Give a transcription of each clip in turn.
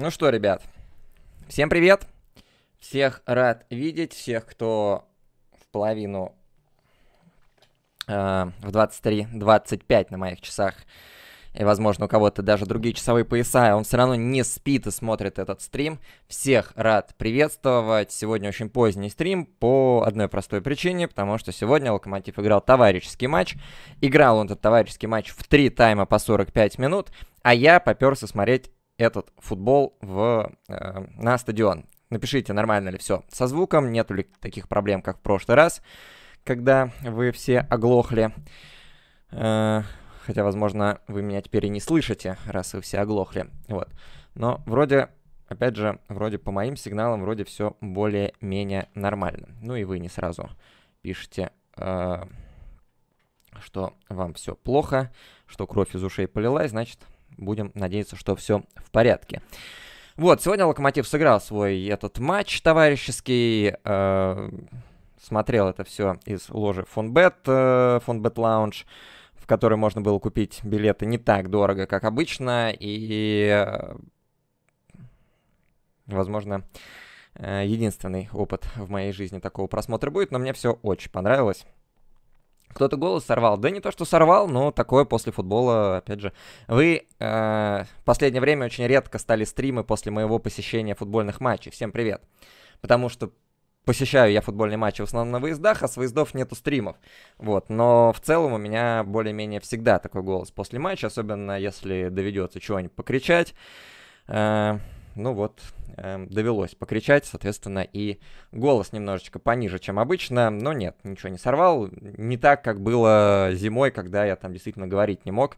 Ну что, ребят, всем привет. Всех рад видеть, всех, кто в половину э, в 23-25 на моих часах. И, возможно, у кого-то даже другие часовые пояса, а он все равно не спит и смотрит этот стрим. Всех рад приветствовать. Сегодня очень поздний стрим по одной простой причине, потому что сегодня Локомотив играл товарищеский матч. Играл он этот товарищеский матч в три тайма по 45 минут, а я поперся смотреть этот футбол в, э, на стадион. Напишите, нормально ли все со звуком, нету ли таких проблем, как в прошлый раз, когда вы все оглохли. Э, хотя, возможно, вы меня теперь и не слышите, раз вы все оглохли. Вот. Но вроде, опять же, вроде по моим сигналам, вроде все более-менее нормально. Ну и вы не сразу пишете... Э, что вам все плохо, что кровь из ушей полилась, значит, будем надеяться, что все в порядке. Вот, сегодня Локомотив сыграл свой этот матч товарищеский. Э, смотрел это все из ложи Фонбет, э, Фонбет Лаунж, в которой можно было купить билеты не так дорого, как обычно. И, э, возможно, единственный опыт в моей жизни такого просмотра будет, но мне все очень понравилось. Кто-то голос сорвал. Да не то, что сорвал, но такое после футбола, опять же. Вы э, последнее время очень редко стали стримы после моего посещения футбольных матчей. Всем привет. Потому что посещаю я футбольные матчи в основном на выездах, а с выездов нету стримов. Вот, но в целом у меня более-менее всегда такой голос после матча, особенно если доведется чего-нибудь покричать. Э, ну вот, Эм, довелось покричать, соответственно, и голос немножечко пониже, чем обычно, но нет, ничего не сорвал, не так, как было зимой, когда я там действительно говорить не мог,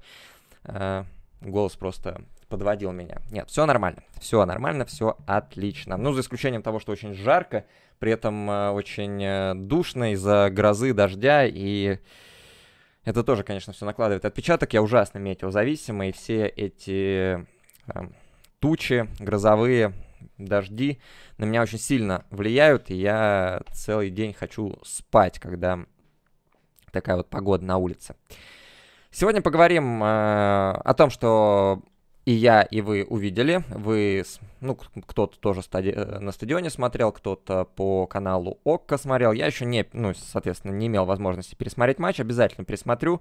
э, голос просто подводил меня. Нет, все нормально, все нормально, все отлично. Ну, за исключением того, что очень жарко, при этом э, очень э, душно из-за грозы, дождя и... Это тоже, конечно, все накладывает отпечаток. Я ужасно метеозависимый, и все эти э, тучи грозовые дожди на меня очень сильно влияют, и я целый день хочу спать, когда такая вот погода на улице. Сегодня поговорим э, о том, что и я, и вы увидели. Вы, ну, кто-то тоже стади... Э, на стадионе смотрел, кто-то по каналу ОККО смотрел. Я еще не, ну, соответственно, не имел возможности пересмотреть матч. Обязательно пересмотрю.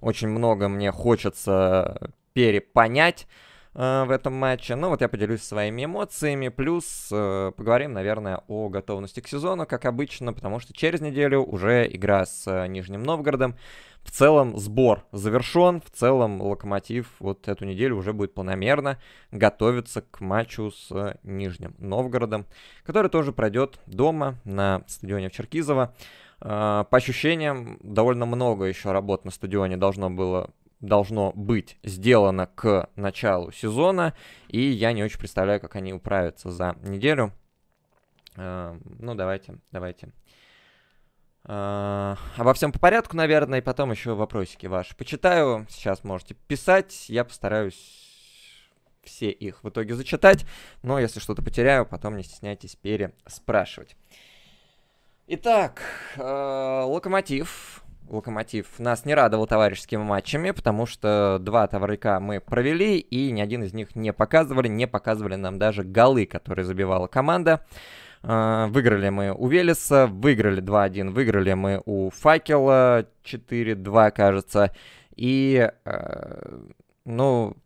Очень много мне хочется перепонять. Э, в этом матче. Ну вот я поделюсь своими эмоциями, плюс э, поговорим, наверное, о готовности к сезону, как обычно, потому что через неделю уже игра с э, Нижним Новгородом. В целом сбор завершен, в целом Локомотив вот эту неделю уже будет планомерно готовиться к матчу с э, Нижним Новгородом, который тоже пройдет дома на стадионе в Черкизово. Э, по ощущениям, довольно много еще работ на стадионе должно было должно быть сделано к началу сезона, и я не очень представляю, как они управятся за неделю. Э, ну, давайте, давайте. Э, обо всем по порядку, наверное, и потом еще вопросики ваши почитаю. Сейчас можете писать, я постараюсь все их в итоге зачитать, но если что-то потеряю, потом не стесняйтесь переспрашивать. Итак, э, Локомотив Локомотив нас не радовал товарищескими матчами, потому что два товарика мы провели, и ни один из них не показывали, не показывали нам даже голы, которые забивала команда. А, выиграли мы у Велеса, выиграли 2-1, выиграли мы у Факела 4-2, кажется. И, э, ну,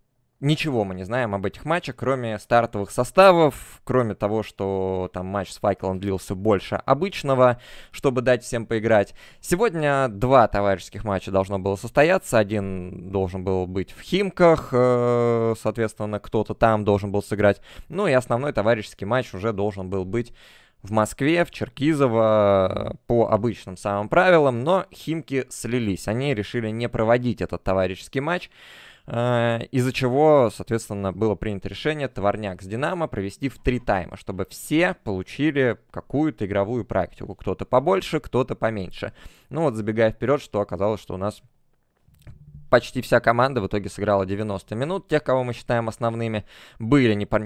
Ничего мы не знаем об этих матчах, кроме стартовых составов, кроме того, что там матч с Файклом длился больше обычного, чтобы дать всем поиграть. Сегодня два товарищеских матча должно было состояться. Один должен был быть в Химках, э, соответственно, кто-то там должен был сыграть. Ну и основной товарищеский матч уже должен был быть в Москве, в Черкизово по обычным самым правилам, но Химки слились. Они решили не проводить этот товарищеский матч. Э, из-за чего, соответственно, было принято решение товарняк с Динамо провести в три тайма, чтобы все получили какую-то игровую практику. Кто-то побольше, кто-то поменьше. Ну вот, забегая вперед, что оказалось, что у нас почти вся команда в итоге сыграла 90 минут. Тех, кого мы считаем основными, были непо...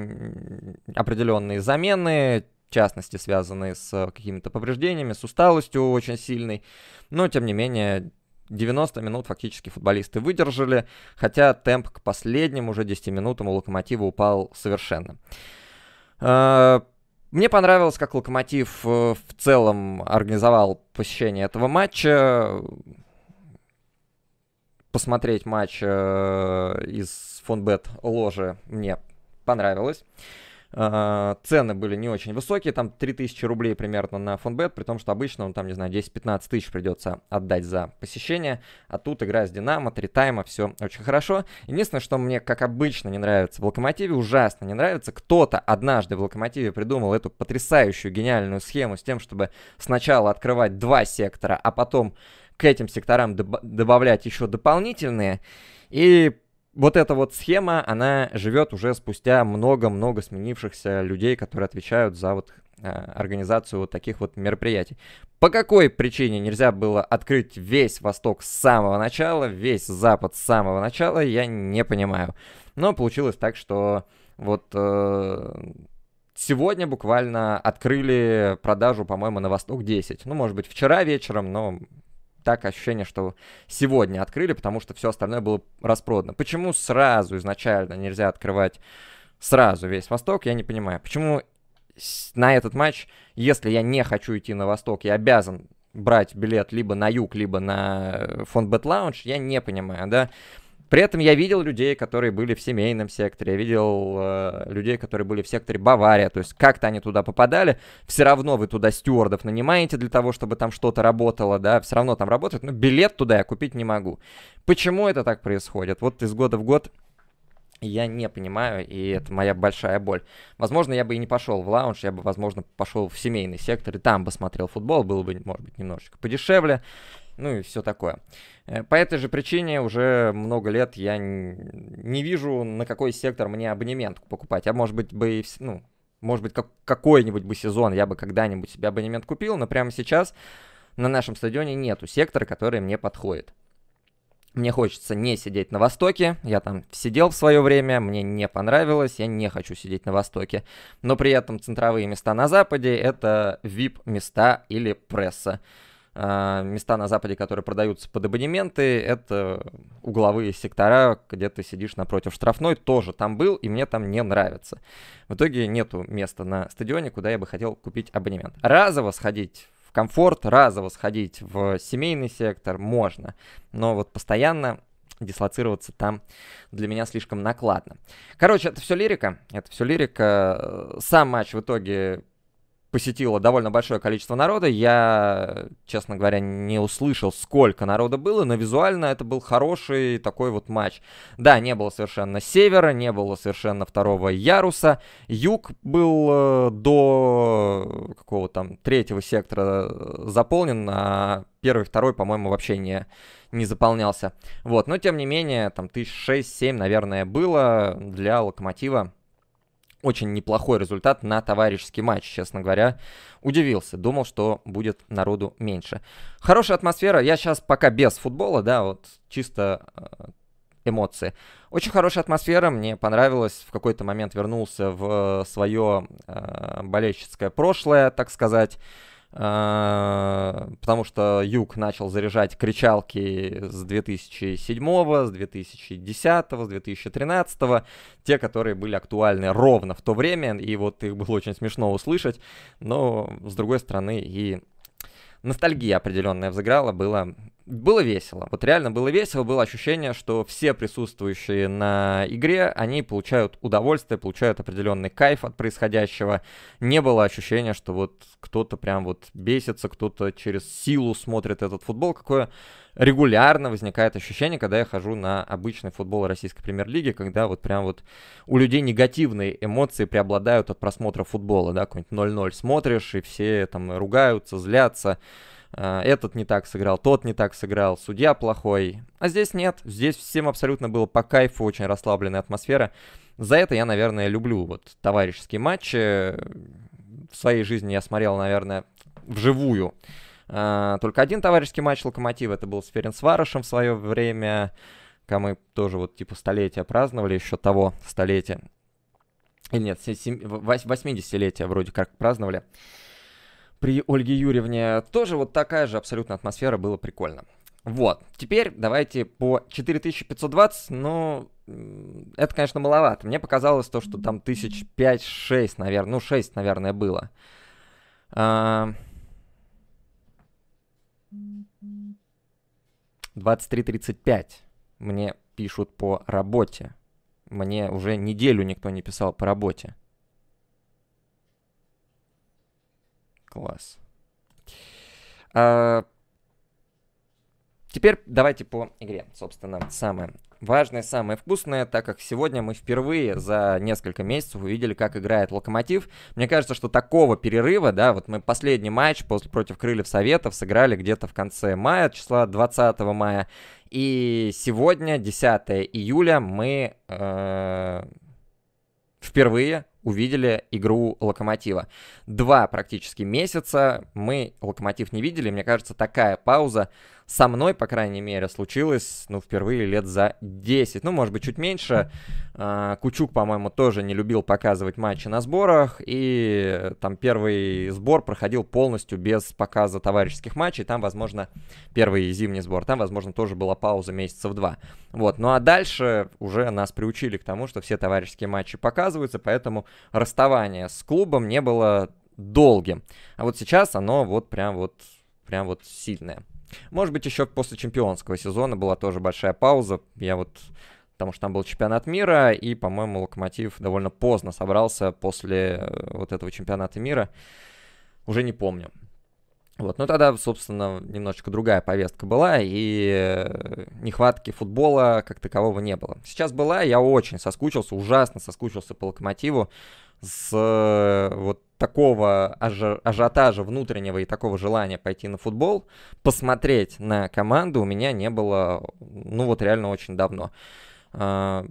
определенные замены, в частности, связанные с какими-то повреждениями, с усталостью очень сильной. Но, тем не менее, 90 минут фактически футболисты выдержали, хотя темп к последним уже 10 минутам у Локомотива упал совершенно. А, мне понравилось, как Локомотив э, в целом организовал посещение этого матча. Посмотреть матч э, из фонбет ложи мне понравилось. А, цены были не очень высокие, там 3000 рублей примерно на фонбет, при том, что обычно он там, не знаю, 10-15 тысяч придется отдать за посещение, а тут игра с Динамо, три тайма, все очень хорошо. Единственное, что мне, как обычно, не нравится в Локомотиве, ужасно не нравится, кто-то однажды в Локомотиве придумал эту потрясающую гениальную схему с тем, чтобы сначала открывать два сектора, а потом к этим секторам добавлять еще дополнительные, и вот эта вот схема, она живет уже спустя много-много сменившихся людей, которые отвечают за вот а, организацию вот таких вот мероприятий. По какой причине нельзя было открыть весь Восток с самого начала, весь Запад с самого начала, я не понимаю. Но получилось так, что вот э, сегодня буквально открыли продажу, по-моему, на Восток 10. Ну, может быть, вчера вечером, но так ощущение, что сегодня открыли, потому что все остальное было распродано. Почему сразу изначально нельзя открывать сразу весь Восток, я не понимаю. Почему на этот матч, если я не хочу идти на Восток, я обязан брать билет либо на юг, либо на э, фонд Бет Лаунж, я не понимаю, да. При этом я видел людей, которые были в семейном секторе, я видел э, людей, которые были в секторе Бавария, то есть как-то они туда попадали, все равно вы туда стюардов нанимаете для того, чтобы там что-то работало, да, все равно там работает, но билет туда я купить не могу. Почему это так происходит? Вот из года в год я не понимаю, и это моя большая боль. Возможно, я бы и не пошел в лаунж, я бы, возможно, пошел в семейный сектор, и там бы смотрел футбол, было бы, может быть, немножечко подешевле ну и все такое. Э, по этой же причине уже много лет я не вижу, на какой сектор мне абонемент покупать. А может быть бы, ну, может быть, как, какой-нибудь бы сезон я бы когда-нибудь себе абонемент купил, но прямо сейчас на нашем стадионе нету сектора, который мне подходит. Мне хочется не сидеть на Востоке, я там сидел в свое время, мне не понравилось, я не хочу сидеть на Востоке. Но при этом центровые места на Западе это VIP места или пресса. А, места на Западе, которые продаются под абонементы, это угловые сектора, где ты сидишь напротив штрафной, тоже там был, и мне там не нравится. В итоге нету места на стадионе, куда я бы хотел купить абонемент. Разово сходить в комфорт, разово сходить в семейный сектор можно, но вот постоянно дислоцироваться там для меня слишком накладно. Короче, это все лирика, это все лирика. Сам матч в итоге посетило довольно большое количество народа. Я, честно говоря, не услышал, сколько народа было, но визуально это был хороший такой вот матч. Да, не было совершенно севера, не было совершенно второго яруса. Юг был э, до какого то там третьего сектора э, заполнен, а первый, второй, по-моему, вообще не, не заполнялся. Вот, но тем не менее, там тысяч шесть-семь, наверное, было для Локомотива очень неплохой результат на товарищеский матч, честно говоря. Удивился, думал, что будет народу меньше. Хорошая атмосфера, я сейчас пока без футбола, да, вот чисто э, эмоции. Очень хорошая атмосфера, мне понравилось. В какой-то момент вернулся в свое э, э болельщицкое прошлое, так сказать. Э, потому что Юг начал заряжать кричалки с 2007, с 2010, с 2013, те, которые были актуальны ровно в то время, и вот их было очень смешно услышать, но, с другой стороны, и ностальгия определенная взыграла, было было весело. Вот реально было весело, было ощущение, что все присутствующие на игре, они получают удовольствие, получают определенный кайф от происходящего. Не было ощущения, что вот кто-то прям вот бесится, кто-то через силу смотрит этот футбол. Какое регулярно возникает ощущение, когда я хожу на обычный футбол российской премьер-лиги, когда вот прям вот у людей негативные эмоции преобладают от просмотра футбола, да, какой-нибудь 0-0 смотришь, и все там ругаются, злятся, а, этот не так сыграл, тот не так сыграл, судья плохой. А здесь нет, здесь всем абсолютно было по кайфу, очень расслабленная атмосфера. За это я, наверное, люблю вот товарищеские матчи. В своей жизни я смотрел, наверное, вживую а, только один товарищеский матч Локомотива, это был с Ференсварышем в свое время, когда мы тоже вот типа столетия праздновали, еще того столетия. Или нет, 80-летия вроде как праздновали. При Ольге Юрьевне тоже вот такая же абсолютно атмосфера, было прикольно. Вот, теперь давайте по 4520, ну, это, конечно, маловато. Мне показалось то, что там тысяч пять-шесть, наверное, ну, шесть, наверное, было. А, 23.35 мне пишут по работе. Мне уже неделю никто не писал по работе. Класс. А, теперь давайте по игре, собственно, самое важное, самое вкусное, так как сегодня мы впервые за несколько месяцев увидели, как играет Локомотив. Мне кажется, что такого перерыва, да, вот мы последний матч после, против Крыльев Советов сыграли где-то в конце мая, числа 20 мая. И сегодня, 10 июля, мы э, впервые увидели игру Локомотива. Два практически месяца мы Локомотив не видели, мне кажется, такая пауза со мной, по крайней мере, случилось, ну, впервые лет за 10, ну, может быть, чуть меньше. А, Кучук, по-моему, тоже не любил показывать матчи на сборах, и там первый сбор проходил полностью без показа товарищеских матчей, там, возможно, первый зимний сбор, там, возможно, тоже была пауза месяцев два. Вот, ну а дальше уже нас приучили к тому, что все товарищеские матчи показываются, поэтому расставание с клубом не было долгим. А вот сейчас оно вот прям вот прям вот сильное. Может быть, еще после чемпионского сезона была тоже большая пауза. Я вот потому что там был чемпионат мира, и, по-моему, Локомотив довольно поздно собрался после э, вот этого чемпионата мира. Уже не помню. Вот, ну тогда, собственно, немножечко другая повестка была, и э, нехватки футбола как такового не было. Сейчас была, я очень соскучился, ужасно соскучился по локомотиву с э, вот такого ажи ажиотажа внутреннего и такого желания пойти на футбол, посмотреть на команду у меня не было, ну вот реально очень давно. А,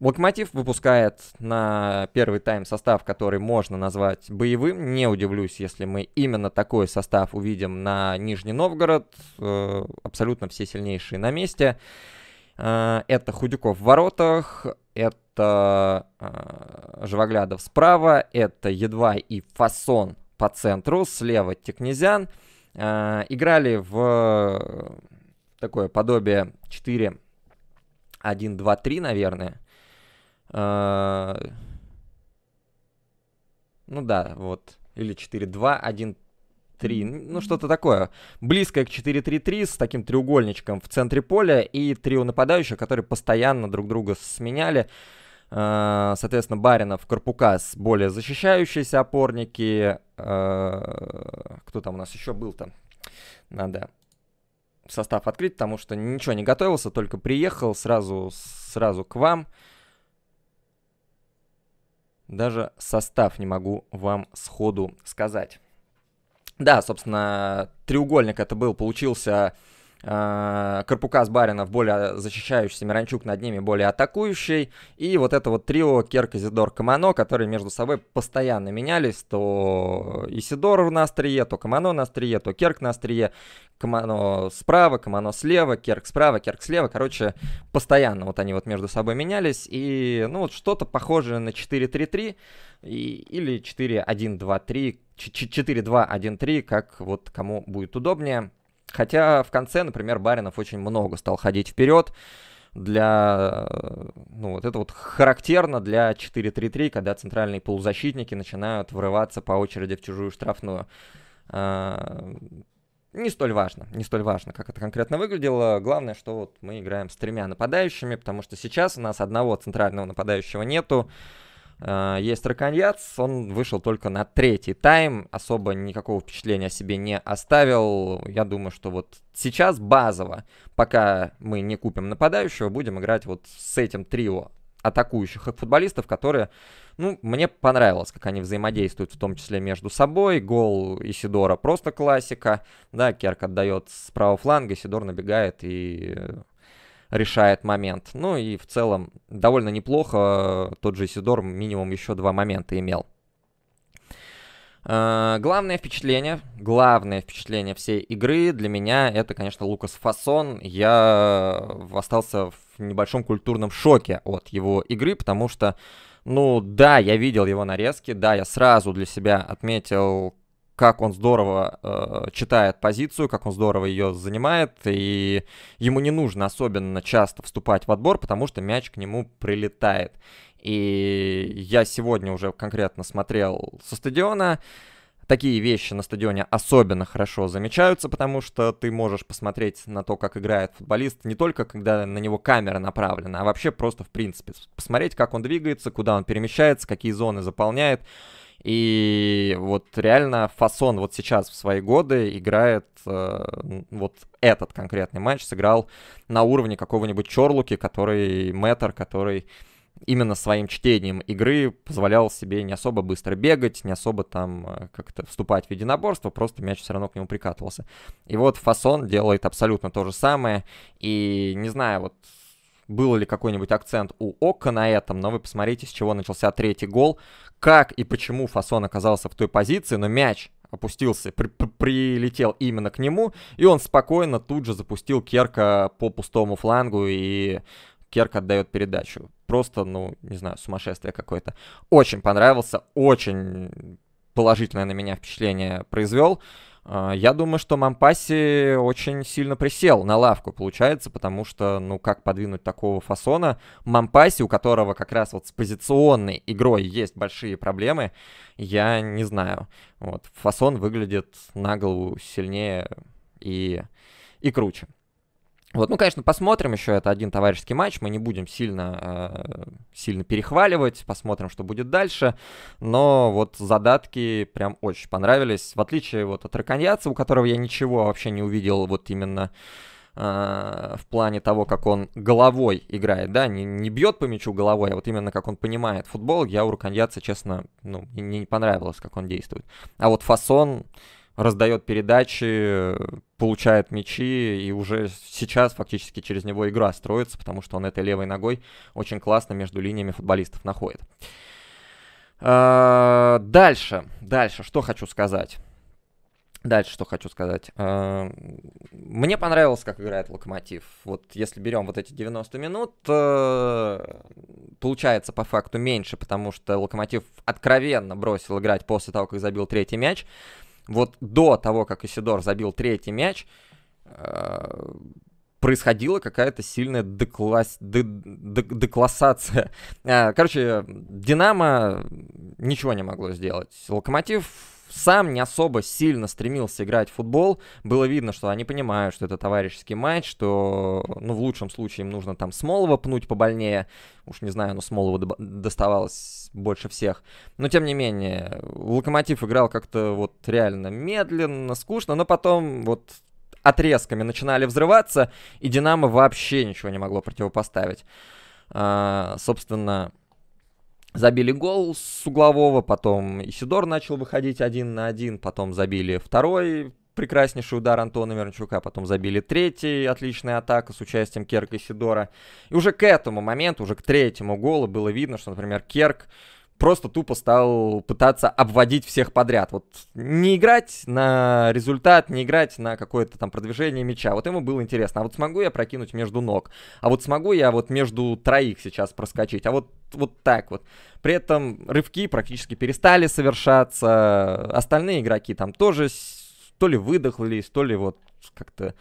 Локомотив выпускает на первый тайм состав, который можно назвать боевым. Не удивлюсь, если мы именно такой состав увидим на Нижний Новгород. Э, абсолютно все сильнейшие на месте. Э, это Худюков в воротах, это э, Живоглядов справа, это едва и Фасон по центру, слева Текнезян. Играли в такое подобие 4 1, 2, 3, наверное. А, ну да, вот. Или 4-2-1-3. Ну, что-то такое. Близкое к 4-3-3 с таким треугольничком в центре поля и трио нападающих, которые постоянно друг друга сменяли. А, соответственно, Баринов, Карпукас более защищающиеся опорники. А, кто там у нас еще был там? Надо состав открыть, потому что ничего не готовился, только приехал сразу, сразу к вам. Даже состав не могу вам сходу сказать. Да, собственно, треугольник это был, получился Э, Карпука с Баринов более защищающий, Миранчук над ними более атакующий. И вот это вот трио Керк, Изидор, Камано, которые между собой постоянно менялись. То Исидор на острие, то Камано на острие, то Керк на острие. Камано справа, Камано слева, Керк справа, Керк слева. Короче, постоянно вот они вот между собой менялись. И, ну, вот что-то похожее на 4-3-3 или 4-1-2-3, 4-2-1-3, как вот кому будет удобнее. Хотя в конце, например, Баринов очень много стал ходить вперед. Для, ну вот это вот характерно для 4-3-3, когда центральные полузащитники начинают врываться по очереди в чужую штрафную. А, не столь важно, не столь важно, как это конкретно выглядело. Главное, что вот мы играем с тремя нападающими, потому что сейчас у нас одного центрального нападающего нету. Э, есть Раконьяц, он вышел только на третий тайм, особо никакого впечатления о себе не оставил. Я думаю, что вот сейчас базово, пока мы не купим нападающего, будем играть вот с этим трио атакующих футболистов, которые, ну, мне понравилось, как они взаимодействуют, в том числе между собой. Гол Исидора просто классика, да, Керк отдает с правого фланга, Исидор набегает и решает момент. Ну и в целом довольно неплохо э, тот же Сидор минимум еще два момента имел. Э, главное впечатление, главное впечатление всей игры для меня это, конечно, Лукас Фасон. Я э, остался в небольшом культурном шоке от его игры, потому что, ну да, я видел его нарезки, да, я сразу для себя отметил, как он здорово э, читает позицию, как он здорово ее занимает, и ему не нужно особенно часто вступать в отбор, потому что мяч к нему прилетает. И я сегодня уже конкретно смотрел со стадиона. Такие вещи на стадионе особенно хорошо замечаются, потому что ты можешь посмотреть на то, как играет футболист, не только когда на него камера направлена, а вообще просто в принципе посмотреть, как он двигается, куда он перемещается, какие зоны заполняет. И вот реально Фасон вот сейчас в свои годы играет, э, вот этот конкретный матч сыграл на уровне какого-нибудь Чорлуки, который Мэттер, который именно своим чтением игры позволял себе не особо быстро бегать, не особо там э, как-то вступать в единоборство, просто мяч все равно к нему прикатывался. И вот Фасон делает абсолютно то же самое, и не знаю, вот был ли какой-нибудь акцент у Ока на этом, но вы посмотрите, с чего начался третий гол, как и почему Фасон оказался в той позиции, но мяч опустился, при при прилетел именно к нему, и он спокойно тут же запустил Керка по пустому флангу, и Керк отдает передачу. Просто, ну, не знаю, сумасшествие какое-то. Очень понравился, очень положительное на меня впечатление произвел. А, я думаю, что Мампаси очень сильно присел на лавку, получается, потому что, ну, как подвинуть такого фасона? Мампаси, у которого как раз вот с позиционной игрой есть большие проблемы, я не знаю. Вот, фасон выглядит на голову сильнее и, и круче. Вот, ну, конечно, посмотрим еще, это один товарищеский матч, мы не будем сильно, э, сильно перехваливать, посмотрим, что будет дальше, но вот задатки прям очень понравились, в отличие вот от Раконьяца, у которого я ничего вообще не увидел вот именно э, в плане того, как он головой играет, да, не, не бьет по мячу головой, а вот именно как он понимает футбол, я у Раконьяца, честно, ну, не, не понравилось, как он действует. А вот Фасон, раздает передачи, получает мячи, и уже сейчас фактически через него игра строится, потому что он этой левой ногой очень классно между линиями футболистов находит. А, дальше, дальше, что хочу сказать. Дальше что хочу сказать. А, мне понравилось, как играет Локомотив. Вот если берем вот эти 90 минут, э, получается по факту меньше, потому что Локомотив откровенно бросил играть после того, как забил третий мяч вот до того, как Исидор забил третий мяч, э, происходила какая-то сильная декласс... деклассация. Э, короче, Динамо ничего не могло сделать. Локомотив сам не особо сильно стремился играть в футбол. Было видно, что они понимают, что это товарищеский матч, что, ну, в лучшем случае им нужно там Смолова пнуть побольнее. Уж не знаю, но Смолова доставалось больше всех. Но, тем не менее, Локомотив играл как-то вот реально медленно, скучно, но потом вот отрезками начинали взрываться, и Динамо вообще ничего не могло противопоставить. А, собственно, Забили гол с углового, потом Исидор начал выходить один на один, потом забили второй, прекраснейший удар Антона Мирончука, потом забили третий, отличная атака с участием Керка и Сидора. И уже к этому моменту, уже к третьему голу было видно, что, например, Керк просто тупо стал пытаться обводить всех подряд. Вот не играть на результат, не играть на какое-то там продвижение мяча. Вот ему было интересно. А вот смогу я прокинуть между ног? А вот смогу я вот между троих сейчас проскочить? А вот вот так вот. При этом рывки практически перестали совершаться, остальные игроки там тоже то ли выдохлись, то ли вот как-то...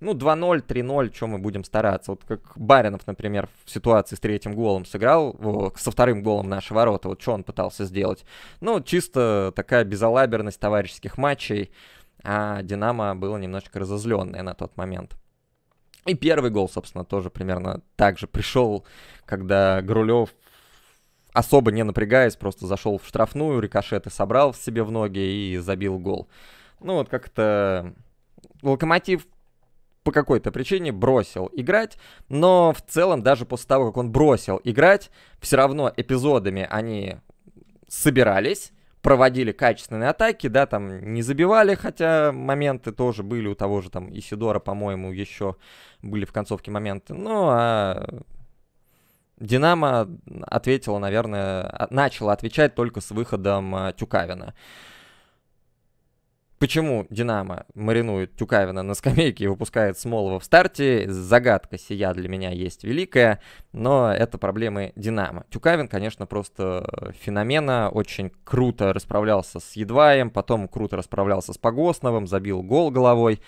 Ну, 2-0, 3-0, что мы будем стараться? Вот как Баринов, например, в ситуации с третьим голом сыграл, со вторым голом наши ворота, вот что он пытался сделать? Ну, чисто такая безалаберность товарищеских матчей, а Динамо было немножечко разозленное на тот момент. И первый гол, собственно, тоже примерно так же пришел, когда Грулев особо не напрягаясь, просто зашел в штрафную, рикошеты собрал в себе в ноги и забил гол. Ну вот как-то Локомотив по какой-то причине бросил играть, но в целом даже после того, как он бросил играть, все равно эпизодами они собирались, проводили качественные атаки, да, там не забивали, хотя моменты тоже были у того же там Исидора, по-моему, еще были в концовке моменты, ну а Динамо ответила, наверное, а, начала отвечать только с выходом а, Тюкавина. Почему Динамо маринует Тюкавина на скамейке и выпускает Смолова в старте, загадка сия для меня есть великая, но это проблемы Динамо. Тюкавин, конечно, просто феномена, очень круто расправлялся с Едваем, потом круто расправлялся с Погосновым, забил гол головой.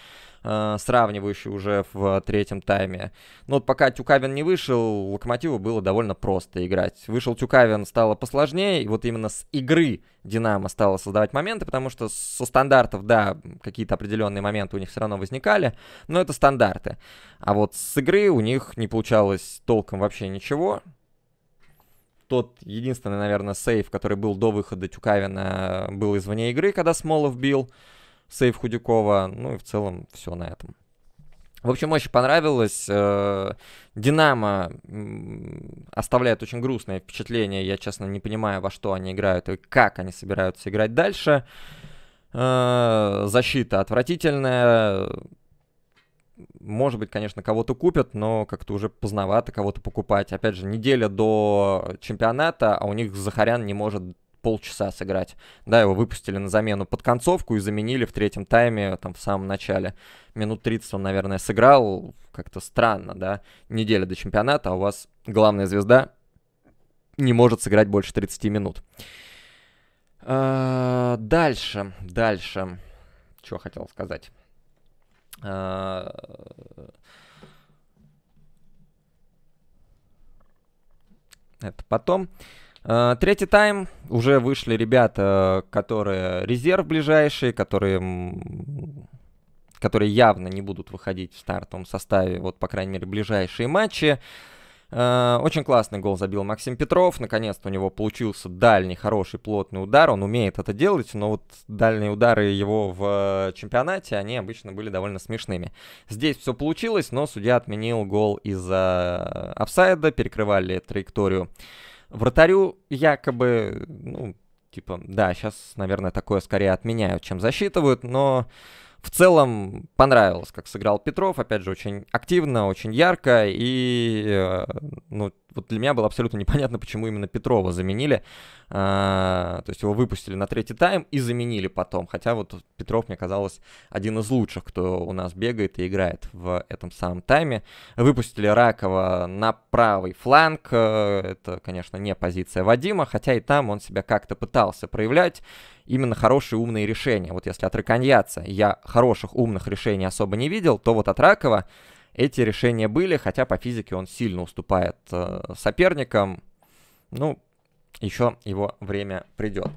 Э, сравнивающий уже в третьем тайме. Но вот пока Тюкавин не вышел, Локомотиву было довольно просто играть. Вышел Тюкавин, стало посложнее, и вот именно с игры Динамо стало создавать моменты, потому что со стандартов, да, какие-то определенные моменты у них все равно возникали, но это стандарты. А вот с игры у них не получалось толком вообще ничего. Тот единственный, наверное, сейв, который был до выхода Тюкавина, был извне игры, когда Смолов бил сейф Худякова. Ну и в целом все на этом. В общем, очень понравилось. Э, Динамо оставляет очень грустное впечатление. Я, честно, не понимаю, во что они играют и как они собираются играть дальше. Э, защита отвратительная. Может быть, конечно, кого-то купят, но как-то уже поздновато кого-то покупать. Опять же, неделя до чемпионата, а у них Захарян не может полчаса сыграть. Да, его выпустили на замену под концовку и заменили в третьем тайме, там, в самом начале. Минут 30 он, наверное, сыграл. Как-то странно, да? Неделя до чемпионата, а у вас главная звезда не может сыграть больше 30 минут. А, дальше, дальше. Что хотел сказать? А, это потом. Э, третий тайм. Уже вышли ребята, которые резерв ближайшие, которые которые явно не будут выходить в стартовом составе, вот, по крайней мере, ближайшие матчи. Э, очень классный гол забил Максим Петров. Наконец-то у него получился дальний, хороший, плотный удар. Он умеет это делать, но вот дальние удары его в э, чемпионате, они обычно были довольно смешными. Здесь все получилось, но судья отменил гол из-за офсайда, перекрывали траекторию Вратарю якобы, ну, типа, да, сейчас, наверное, такое скорее отменяют, чем засчитывают, но в целом понравилось, как сыграл Петров, опять же, очень активно, очень ярко, и, э, ну, вот для меня было абсолютно непонятно, почему именно Петрова заменили. А, то есть его выпустили на третий тайм и заменили потом. Хотя вот Петров, мне казалось, один из лучших, кто у нас бегает и играет в этом самом тайме. Выпустили Ракова на правый фланг. Э, это, конечно, не позиция Вадима, хотя и там он себя как-то пытался проявлять. Именно хорошие умные решения. Вот если от Раконьяца я хороших умных решений особо не видел, то вот от Ракова эти решения были, хотя по физике он сильно уступает э, соперникам. Ну, еще его время придет.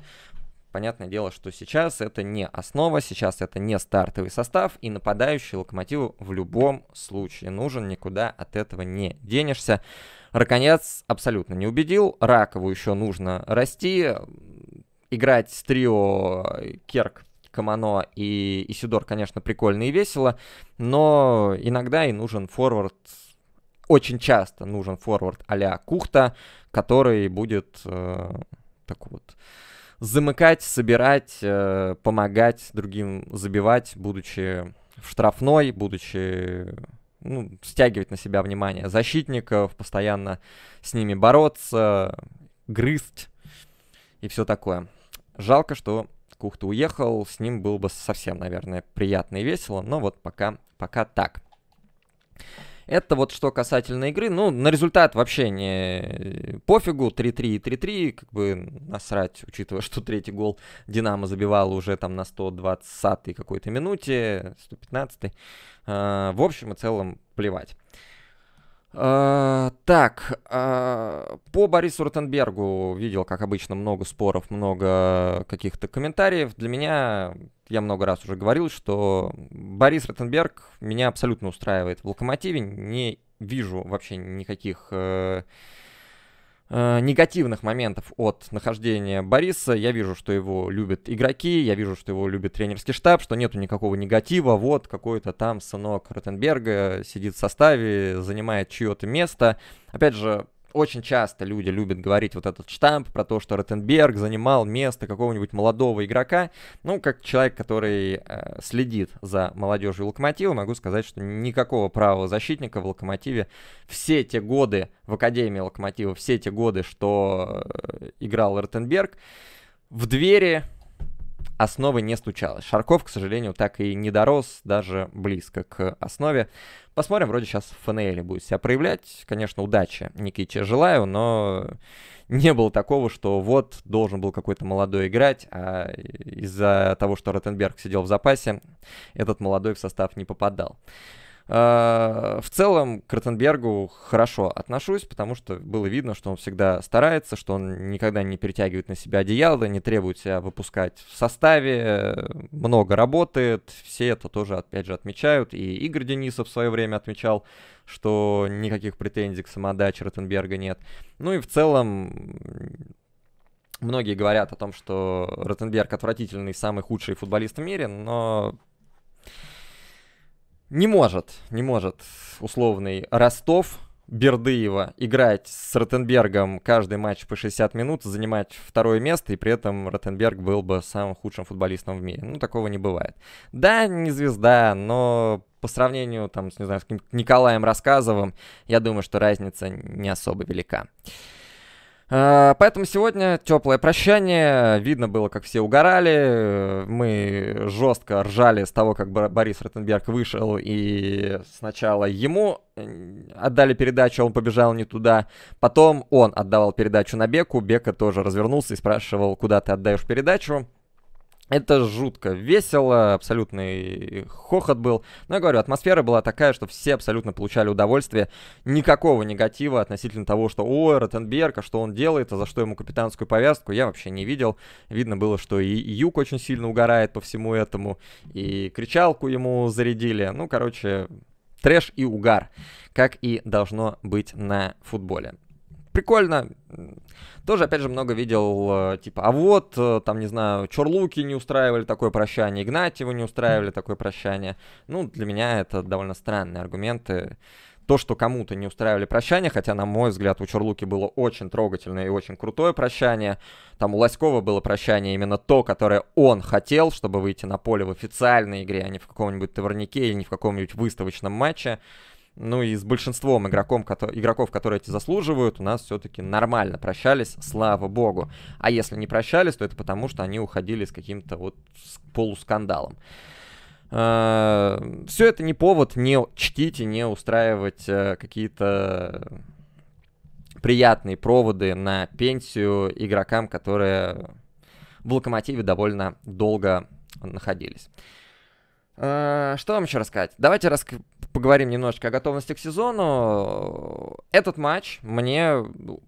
Понятное дело, что сейчас это не основа, сейчас это не стартовый состав, и нападающий локомотиву в любом случае нужен, никуда от этого не денешься. Раконец абсолютно не убедил, Ракову еще нужно расти, играть с трио Керк Камано и Исидор, конечно, прикольно и весело, но иногда и нужен форвард, очень часто нужен форвард а Кухта, который будет э, так вот замыкать, собирать, э, помогать другим забивать, будучи в штрафной, будучи ну, стягивать на себя внимание защитников, постоянно с ними бороться, грызть и все такое. Жалко, что Кухта уехал, с ним было бы совсем, наверное, приятно и весело, но вот пока, пока так. Это вот что касательно игры. Ну, на результат вообще не э, пофигу. 3-3 и 3-3. Как бы насрать, учитывая, что третий гол Динамо забивал уже там на 120-й какой-то минуте, 115-й. А, в общем и целом плевать. А, так, а, по Борису Ротенбергу видел, как обычно, много споров, много каких-то комментариев. Для меня, я много раз уже говорил, что Борис Ротенберг меня абсолютно устраивает в «Локомотиве». Не вижу вообще никаких... Uh, Э, негативных моментов от нахождения Бориса. Я вижу, что его любят игроки, я вижу, что его любит тренерский штаб, что нету никакого негатива. Вот какой-то там сынок Ротенберга сидит в составе, занимает чье-то место. Опять же, очень часто люди любят говорить вот этот штамп про то, что Ротенберг занимал место какого-нибудь молодого игрока. Ну, как человек, который э, следит за молодежью Локомотива, могу сказать, что никакого правого защитника в Локомотиве все те годы в Академии Локомотива, все те годы, что э, играл Ротенберг, в двери основы не стучалось. Шарков, к сожалению, так и не дорос даже близко к основе. Посмотрим, вроде сейчас в ФНЛ будет себя проявлять. Конечно, удачи Никите желаю, но не было такого, что вот должен был какой-то молодой играть, а из-за того, что Ротенберг сидел в запасе, этот молодой в состав не попадал. А, в целом к Ротенбергу хорошо отношусь, потому что было видно, что он всегда старается, что он никогда не перетягивает на себя одеяло, не требует себя выпускать в составе, много работает, все это тоже, опять же, отмечают. И Игорь Денисов в свое время отмечал, что никаких претензий к самодаче Ротенберга нет. Ну и в целом многие говорят о том, что Ротенберг отвратительный, самый худший футболист в мире, но не может, не может условный Ростов Бердыева играть с Ротенбергом каждый матч по 60 минут, занимать второе место, и при этом Ротенберг был бы самым худшим футболистом в мире. Ну, такого не бывает. Да, не звезда, но по сравнению там, с, не знаю, с Николаем Рассказовым, я думаю, что разница не особо велика. А, поэтому сегодня теплое прощание. Видно было, как все угорали. Мы жестко ржали с того, как Борис Ротенберг вышел, и сначала ему отдали передачу, а он побежал не туда. Потом он отдавал передачу на Беку, Бека тоже развернулся и спрашивал, куда ты отдаешь передачу. Это жутко весело, абсолютный хохот был. Но я говорю, атмосфера была такая, что все абсолютно получали удовольствие. Никакого негатива относительно того, что «Ой, Ротенберг, а что он делает, а за что ему капитанскую повязку?» Я вообще не видел. Видно было, что и Юг очень сильно угорает по всему этому, и кричалку ему зарядили. Ну, короче, трэш и угар, как и должно быть на футболе прикольно. Тоже, опять же, много видел, э, типа, а вот, э, там, не знаю, Чорлуки не устраивали такое прощание, Игнатьеву не устраивали такое прощание. Ну, для меня это довольно странные аргументы. То, что кому-то не устраивали прощание, хотя, на мой взгляд, у Чурлуки было очень трогательное и очень крутое прощание. Там у Лоськова было прощание именно то, которое он хотел, чтобы выйти на поле в официальной игре, а не в каком-нибудь товарнике или не в каком-нибудь выставочном матче ну и с большинством игроком, ко- игроков, которые эти заслуживают, у нас все-таки нормально прощались, слава богу. А если не прощались, то это потому, что они уходили с каким-то вот полускандалом. Uh, э, все это не повод не чтить и не устраивать uh, какие-то приятные проводы на пенсию игрокам, которые в локомотиве довольно долго находились. Uh, что вам еще рассказать? Давайте расскажем поговорим немножечко о готовности к сезону. Этот матч мне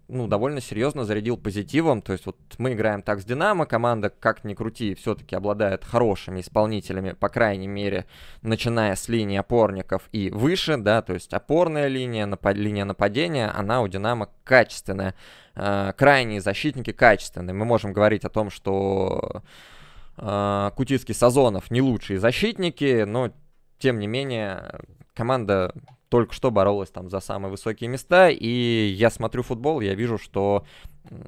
ну, довольно серьезно зарядил позитивом. То есть вот мы играем так с «Динамо», команда, как ни крути, все-таки обладает хорошими исполнителями, по крайней мере, начиная с линии опорников и выше, да, то есть опорная линия, нап линия нападения, она у «Динамо» качественная. Э, крайние защитники качественные. Мы можем говорить о том, что... А, Кутицкий, Сазонов не лучшие защитники, но тем не менее, команда только что боролась там за самые высокие места, и я смотрю футбол, я вижу, что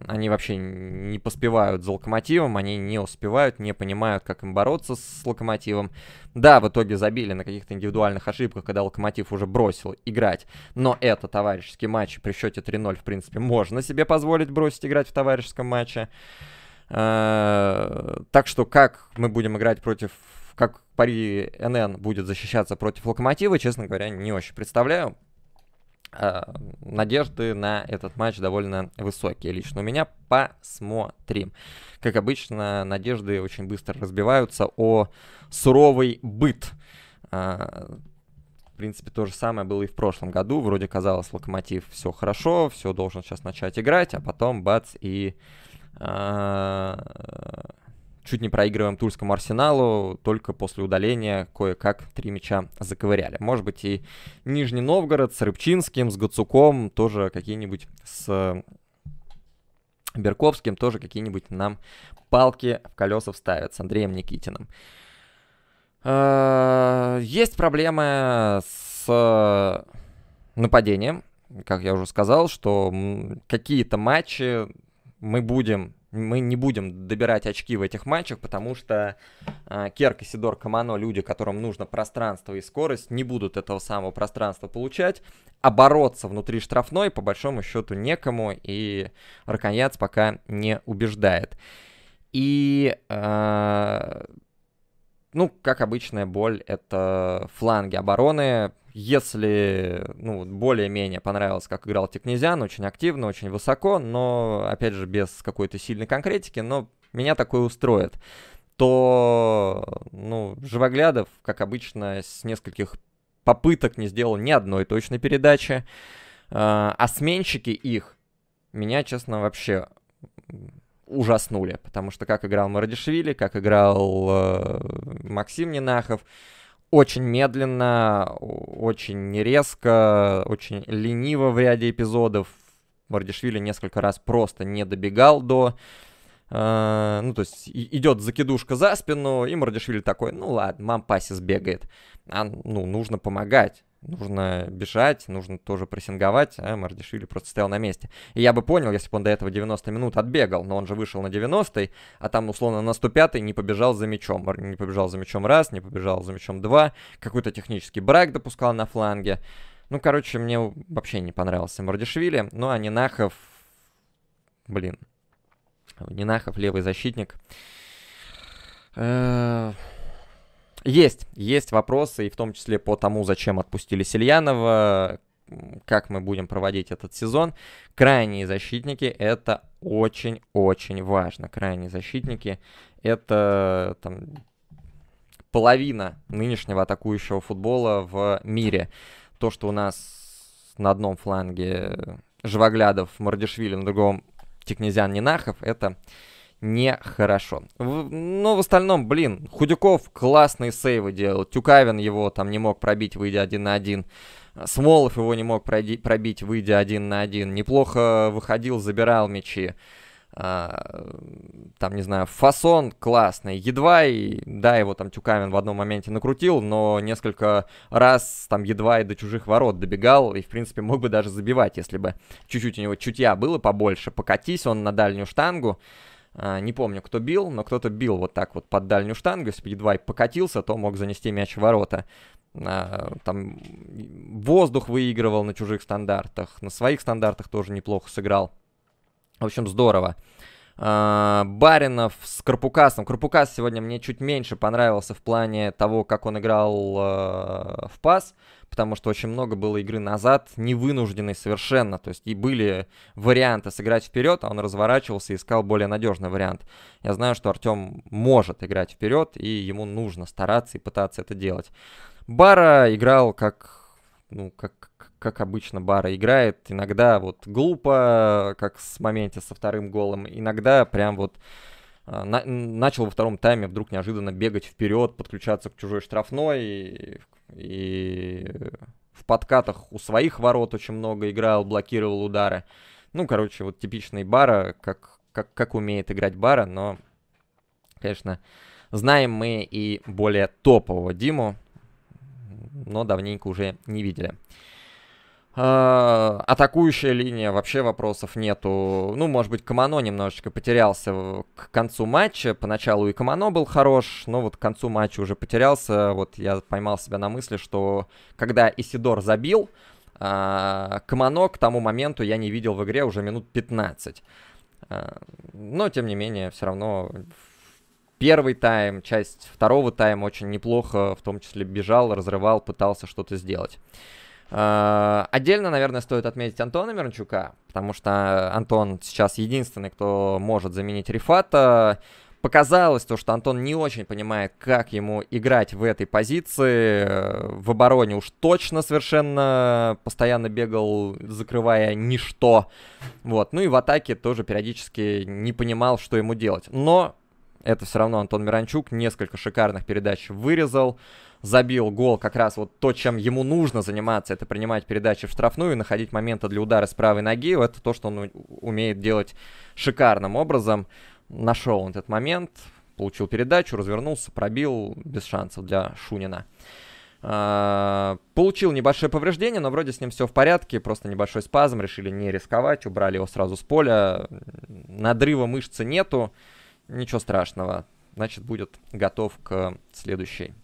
они вообще не поспевают за локомотивом, они не успевают, не понимают, как им бороться с локомотивом. Да, в итоге забили на каких-то индивидуальных ошибках, когда локомотив уже бросил играть, но это товарищеский матч, при счете 3-0, в принципе, можно себе позволить бросить играть в товарищеском матче. Э, так что как мы будем играть против как пари НН будет защищаться против Локомотива, честно говоря, не очень представляю. А, надежды на этот матч довольно высокие лично у меня. Посмотрим. Как обычно, надежды очень быстро разбиваются о суровый быт. А, в принципе, то же самое было и в прошлом году. Вроде казалось, Локомотив все хорошо, все должен сейчас начать играть, а потом бац и... А, Чуть не проигрываем Тульскому Арсеналу, только после удаления кое-как три мяча заковыряли. Может быть и Нижний Новгород с Рыбчинским, с Гацуком, тоже какие-нибудь с э, Берковским, тоже какие-нибудь нам палки в колеса вставят с Андреем Никитиным. Э, есть проблемы с э, нападением. Как я уже сказал, что какие-то матчи мы будем мы не будем добирать очки в этих матчах, потому что э, Керк и Сидор Камано, люди, которым нужно пространство и скорость, не будут этого самого пространства получать, а внутри штрафной по большому счету некому, и Раконьяц пока не убеждает. И э, ну, как обычная боль, это фланги обороны. Если, ну, более-менее понравилось, как играл Текнезян, очень активно, очень высоко, но, опять же, без какой-то сильной конкретики, но меня такое устроит, то, ну, Живоглядов, как обычно, с нескольких попыток не сделал ни одной точной передачи, а, а сменщики их меня, честно, вообще ужаснули, потому что как играл Мардишвили, как играл э, Максим Нинахов, очень медленно, очень нерезко, очень лениво в ряде эпизодов. Мардишвили несколько раз просто не добегал до... Э, ну, то есть идет закидушка за спину, и Мардишвили такой, ну ладно, мампаси сбегает. А, ну, нужно помогать нужно бежать, нужно тоже прессинговать, а Мардишвили просто стоял на месте. И я бы понял, если бы он до этого 90 минут отбегал, но он же вышел на 90-й, а там, условно, на 105-й не побежал за мячом. Не побежал за мячом раз, не побежал за мячом два, какой-то технический брак допускал на фланге. Ну, короче, мне вообще не понравился Мардишвили, ну, а Нинахов... Блин. Нинахов, левый защитник. Э есть, есть вопросы, и в том числе по тому, зачем отпустили Сельянова, как мы будем проводить этот сезон. Крайние защитники — это очень-очень важно. Крайние защитники — это там, половина нынешнего атакующего футбола в мире. То, что у нас на одном фланге Живоглядов, Мардишвили, на другом Тикнезян, Нинахов, это нехорошо. В, но ну, в остальном, блин, Худюков классные сейвы делал. Тюкавин его там не мог пробить, выйдя один на один. Смолов его не мог пройди, пробить, выйдя один на один. Неплохо выходил, забирал мячи. А, там, не знаю, фасон классный. Едва и, да, его там Тюкавин в одном моменте накрутил, но несколько раз там едва и до чужих ворот добегал и, в принципе, мог бы даже забивать, если бы чуть-чуть у него чутья было побольше. Покатись он на дальнюю штангу. А, не помню, кто бил, но кто-то бил вот так вот под дальнюю штангу. Если бы едва и покатился, то мог занести мяч в ворота. А, там воздух выигрывал на чужих стандартах. На своих стандартах тоже неплохо сыграл. В общем, здорово. А, Баринов с Карпукасом. Карпукас сегодня мне чуть меньше понравился в плане того, как он играл в пас, потому что очень много было игры назад, не вынужденной совершенно, то есть и были варианты сыграть вперед, а он разворачивался и искал более надежный вариант. Я знаю, что Артем может играть вперед, и ему нужно стараться и пытаться это делать. Бара играл как ну, как, как обычно Бара играет. Иногда вот глупо, как с моменте со вторым голом. Иногда прям вот а, на, начал во втором тайме вдруг неожиданно бегать вперед, подключаться к чужой штрафной и, и в подкатах у своих ворот очень много играл, блокировал удары. Ну, короче, вот типичный Бара, как, как, как умеет играть Бара, но, конечно, знаем мы и более топового Диму, но давненько уже не видели. А, атакующая линия, вообще вопросов нету. Ну, может быть, Камано немножечко потерялся к концу матча. Поначалу и Камано был хорош, но вот к концу матча уже потерялся. Вот я поймал себя на мысли, что когда Исидор забил, а, Камано к тому моменту я не видел в игре уже минут 15. А, но, тем не менее, все равно первый тайм, часть второго тайма очень неплохо, в том числе бежал, разрывал, пытался что-то сделать. Э, отдельно, наверное, стоит отметить Антона Мирончука, потому что Антон сейчас единственный, кто может заменить Рифата. Показалось то, что Антон не очень понимает, как ему играть в этой позиции. В обороне уж точно совершенно постоянно бегал, закрывая ничто. Вот. Ну и в атаке тоже периодически не понимал, что ему делать. Но это все равно Антон Миранчук. Несколько шикарных передач вырезал. Забил гол как раз вот то, чем ему нужно заниматься, это принимать передачи в штрафную и находить моменты для удара с правой ноги. Это то, что он умеет делать шикарным образом. Нашел он этот момент, получил передачу, развернулся, пробил без шансов для Шунина. А, получил небольшое повреждение, но вроде с ним все в порядке, просто небольшой спазм, решили не рисковать, убрали его сразу с поля. Надрыва мышцы нету, Ничего страшного. Значит, будет готов к следующей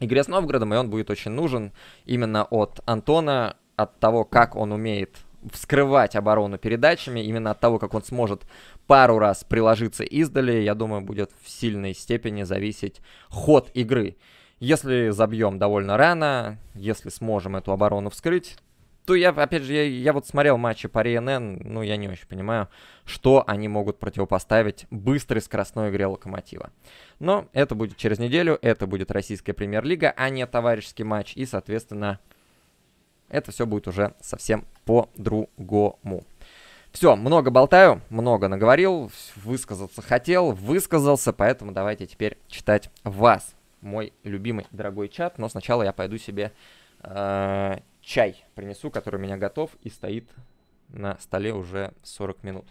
игре с Новгородом, и он будет очень нужен именно от Антона, от того, как он умеет вскрывать оборону передачами, именно от того, как он сможет пару раз приложиться издали, я думаю, будет в сильной степени зависеть ход игры. Если забьем довольно рано, если сможем эту оборону вскрыть, то я, опять же, я, я вот смотрел матчи по РНН, ну, я не очень понимаю, что они могут противопоставить быстрой скоростной игре Локомотива. Но это будет через неделю, это будет российская премьер-лига, а не товарищеский матч, и, соответственно, это все будет уже совсем по-другому. Все, много болтаю, много наговорил, высказаться хотел, высказался, поэтому давайте теперь читать вас, мой любимый дорогой чат. Но сначала я пойду себе э, чай принесу, который у меня готов и стоит на столе уже 40 минут.